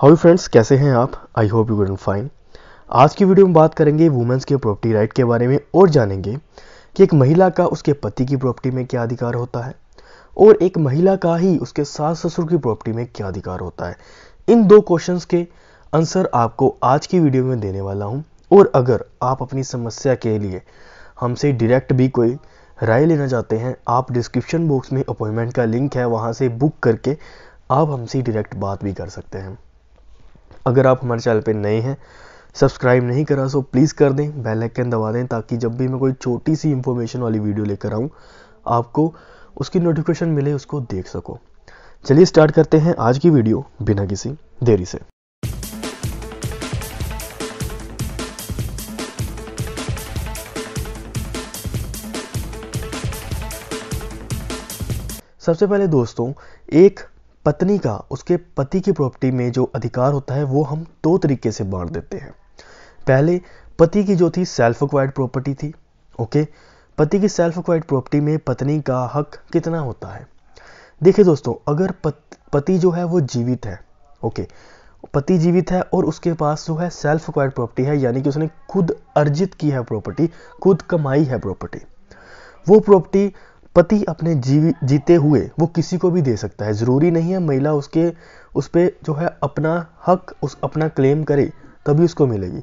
how friends कैसे हैं आप I hope you good fine आज की वीडियो में बात करेंगे वुमेंस के प्रॉपर्टी राइट के बारे में और जानेंगे कि एक महिला का उसके पति की प्रॉपर्टी में क्या अधिकार होता है और एक महिला का ही उसके सास ससुर की प्रॉपर्टी में क्या अधिकार होता है इन दो क्वेश्चंस के आंसर आपको आज की वीडियो में देने वाला हूँ और अगर आप अपनी समस्या के लिए हमसे डायरेक्ट भी कोई राय लेना चाहते हैं आप डिस्क्रिप्शन बॉक्स में अपॉइंटमेंट का लिंक है वहाँ से बुक करके आप हमसे डायरेक्ट बात भी कर सकते हैं अगर आप हमारे चैनल पर नए हैं सब्सक्राइब नहीं करा सो प्लीज़ कर दें बेल आइकन दबा दें ताकि जब भी मैं कोई छोटी सी इंफॉर्मेशन वाली वीडियो लेकर आऊँ आपको उसकी नोटिफिकेशन मिले उसको देख सको चलिए स्टार्ट करते हैं आज की वीडियो बिना किसी देरी से सबसे पहले दोस्तों एक पत्नी का उसके पति की प्रॉपर्टी में जो अधिकार होता है वो हम दो तरीके से बांट देते हैं पहले पति की जो थी सेल्फ अक्वायर्ड प्रॉपर्टी थी ओके पति की सेल्फ अक्वायर्ड प्रॉपर्टी में पत्नी का हक कितना होता है देखिए दोस्तों अगर पति जो है वो जीवित है ओके पति जीवित है और उसके पास जो है सेल्फ अक्वायर्ड प्रॉपर्टी है यानी कि उसने खुद अर्जित की है प्रॉपर्टी खुद कमाई है प्रॉपर्टी वो प्रॉपर्टी पति अपने जीवी जीते हुए वो किसी को भी दे सकता है ज़रूरी नहीं है महिला उसके उस पर जो है अपना हक उस अपना क्लेम करे तभी उसको मिलेगी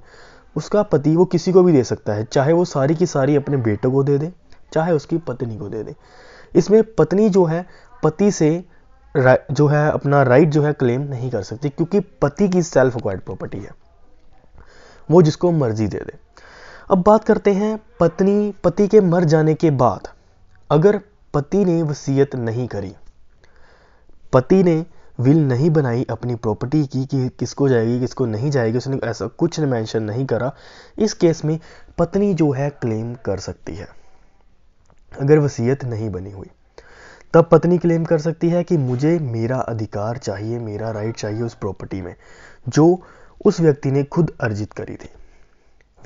उसका पति वो किसी को भी दे सकता है चाहे वो सारी की सारी अपने बेटे को दे दे चाहे उसकी पत्नी को दे दे इसमें पत्नी जो है पति से जो है अपना राइट जो है क्लेम नहीं कर सकती क्योंकि पति की सेल्फ अक्वायर्ड प्रॉपर्टी है वो जिसको मर्जी दे दे अब बात करते हैं पत्नी पति के मर जाने के बाद अगर पति ने वसीयत नहीं करी पति ने विल नहीं बनाई अपनी प्रॉपर्टी की कि किसको जाएगी किसको नहीं जाएगी उसने ऐसा कुछ ने मेंशन नहीं करा इस केस में पत्नी जो है क्लेम कर सकती है अगर वसीयत नहीं बनी हुई तब पत्नी क्लेम कर सकती है कि मुझे मेरा अधिकार चाहिए मेरा राइट चाहिए उस प्रॉपर्टी में जो उस व्यक्ति ने खुद अर्जित करी थी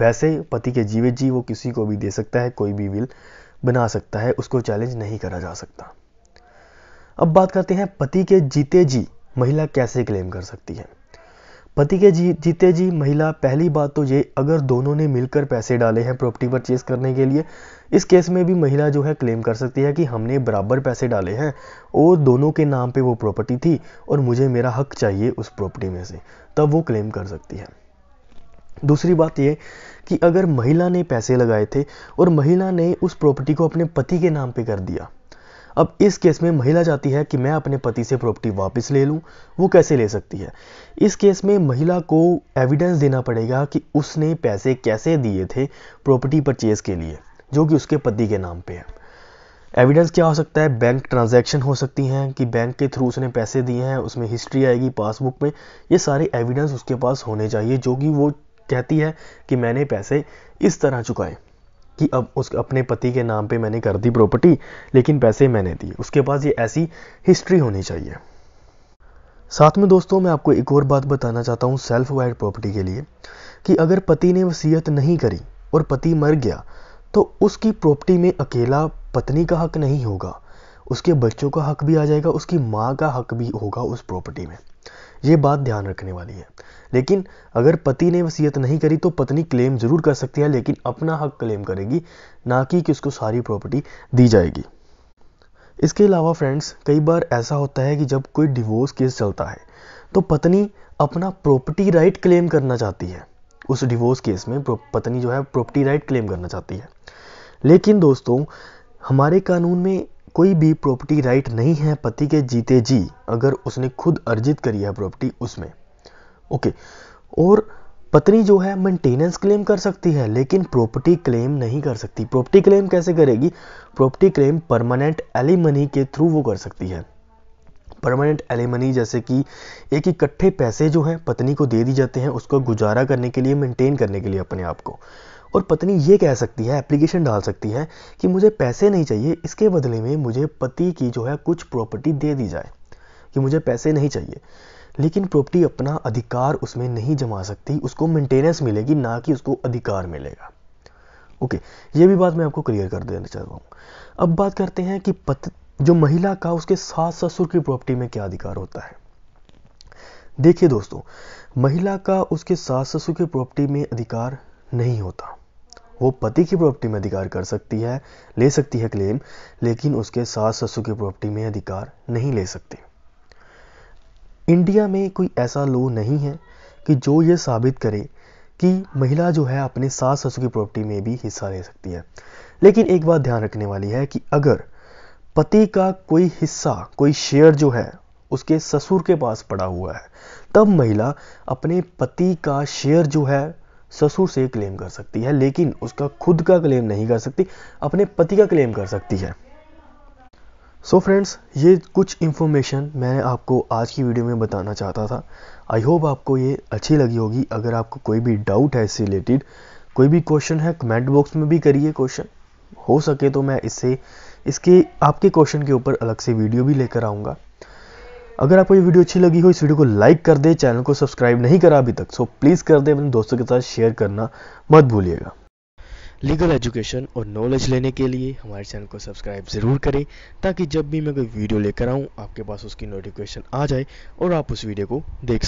वैसे पति के जीवित जी वो किसी को भी दे सकता है कोई भी विल बना सकता है उसको चैलेंज नहीं करा जा सकता अब बात करते हैं पति के जीते जी महिला कैसे क्लेम कर सकती है पति के जी जीते जी महिला पहली बात तो ये अगर दोनों ने मिलकर पैसे डाले हैं प्रॉपर्टी परचेज करने के लिए इस केस में भी महिला जो है क्लेम कर सकती है कि हमने बराबर पैसे डाले हैं और दोनों के नाम पे वो प्रॉपर्टी थी और मुझे मेरा हक चाहिए उस प्रॉपर्टी में से तब वो क्लेम कर सकती है दूसरी बात ये कि अगर महिला ने पैसे लगाए थे और महिला ने उस प्रॉपर्टी को अपने पति के नाम पे कर दिया अब इस केस में महिला चाहती है कि मैं अपने पति से प्रॉपर्टी वापस ले लूँ वो कैसे ले सकती है इस केस में महिला को एविडेंस देना पड़ेगा कि उसने पैसे कैसे दिए थे प्रॉपर्टी परचेज़ के लिए जो कि उसके पति के नाम पे है एविडेंस क्या हो सकता है बैंक ट्रांजैक्शन हो सकती हैं कि बैंक के थ्रू उसने पैसे दिए हैं उसमें हिस्ट्री आएगी पासबुक में ये सारे एविडेंस उसके पास होने चाहिए जो कि वो कहती है कि मैंने पैसे इस तरह चुकाए कि अब उस अपने पति के नाम पे मैंने कर दी प्रॉपर्टी लेकिन पैसे मैंने दिए उसके पास ये ऐसी हिस्ट्री होनी चाहिए साथ में दोस्तों मैं आपको एक और बात बताना चाहता हूँ सेल्फ वाइड प्रॉपर्टी के लिए कि अगर पति ने वसीयत नहीं करी और पति मर गया तो उसकी प्रॉपर्टी में अकेला पत्नी का हक नहीं होगा उसके बच्चों का हक भी आ जाएगा उसकी माँ का हक भी होगा उस प्रॉपर्टी में ये बात ध्यान रखने वाली है लेकिन अगर पति ने वसीयत नहीं करी तो पत्नी क्लेम जरूर कर सकती है लेकिन अपना हक क्लेम करेगी ना कि उसको सारी प्रॉपर्टी दी जाएगी इसके अलावा फ्रेंड्स कई बार ऐसा होता है कि जब कोई डिवोर्स केस चलता है तो पत्नी अपना प्रॉपर्टी राइट क्लेम करना चाहती है उस डिवोर्स केस में पत्नी जो है प्रॉपर्टी राइट क्लेम करना चाहती है लेकिन दोस्तों हमारे कानून में कोई भी प्रॉपर्टी राइट नहीं है पति के जीते जी अगर उसने खुद अर्जित करी है प्रॉपर्टी उसमें ओके और पत्नी जो है मेंटेनेंस क्लेम कर सकती है लेकिन प्रॉपर्टी क्लेम नहीं कर सकती प्रॉपर्टी क्लेम कैसे करेगी प्रॉपर्टी क्लेम परमानेंट एलिमनी के थ्रू वो कर सकती है परमानेंट एलिमनी जैसे कि एक इकट्ठे पैसे जो हैं पत्नी को दे दी जाते हैं उसको गुजारा करने के लिए मेंटेन करने के लिए अपने आप को और पत्नी ये कह सकती है एप्लीकेशन डाल सकती है कि मुझे पैसे नहीं चाहिए इसके बदले में मुझे पति की जो है कुछ प्रॉपर्टी दे दी जाए कि मुझे पैसे नहीं चाहिए लेकिन प्रॉपर्टी अपना अधिकार उसमें नहीं जमा सकती उसको मेंटेनेंस मिलेगी ना कि उसको अधिकार मिलेगा ओके ये भी बात मैं आपको क्लियर कर देना चाह रहा हूँ अब बात करते हैं कि पत जो महिला का उसके सास ससुर की प्रॉपर्टी में क्या अधिकार होता है देखिए दोस्तों महिला का उसके सास ससुर की प्रॉपर्टी में अधिकार नहीं होता वो पति की प्रॉपर्टी में अधिकार कर सकती है ले सकती है क्लेम लेकिन उसके सास ससुर की प्रॉपर्टी में अधिकार नहीं ले सकती इंडिया में कोई ऐसा लो नहीं है कि जो ये साबित करे कि महिला जो है अपने सास ससुर की प्रॉपर्टी में भी हिस्सा ले सकती है लेकिन एक बात ध्यान रखने वाली है कि अगर पति का कोई हिस्सा कोई शेयर जो है उसके ससुर के पास पड़ा हुआ है तब महिला अपने पति का शेयर जो है ससुर से क्लेम कर सकती है लेकिन उसका खुद का क्लेम नहीं कर सकती अपने पति का क्लेम कर सकती है सो so फ्रेंड्स ये कुछ इन्फॉर्मेशन मैं आपको आज की वीडियो में बताना चाहता था आई होप आपको ये अच्छी लगी होगी अगर आपको कोई भी डाउट है इससे रिलेटेड कोई भी क्वेश्चन है कमेंट बॉक्स में भी करिए क्वेश्चन हो सके तो मैं इससे इसके आपके क्वेश्चन के ऊपर अलग से वीडियो भी लेकर आऊँगा अगर आपको ये वीडियो अच्छी लगी हो इस वीडियो को लाइक कर दे चैनल को सब्सक्राइब नहीं करा अभी तक सो प्लीज़ कर दे अपने दोस्तों के साथ शेयर करना मत भूलिएगा लीगल एजुकेशन और नॉलेज लेने के लिए हमारे चैनल को सब्सक्राइब ज़रूर करें ताकि जब भी मैं कोई वीडियो लेकर आऊँ आपके पास उसकी नोटिफिकेशन आ जाए और आप उस वीडियो को देख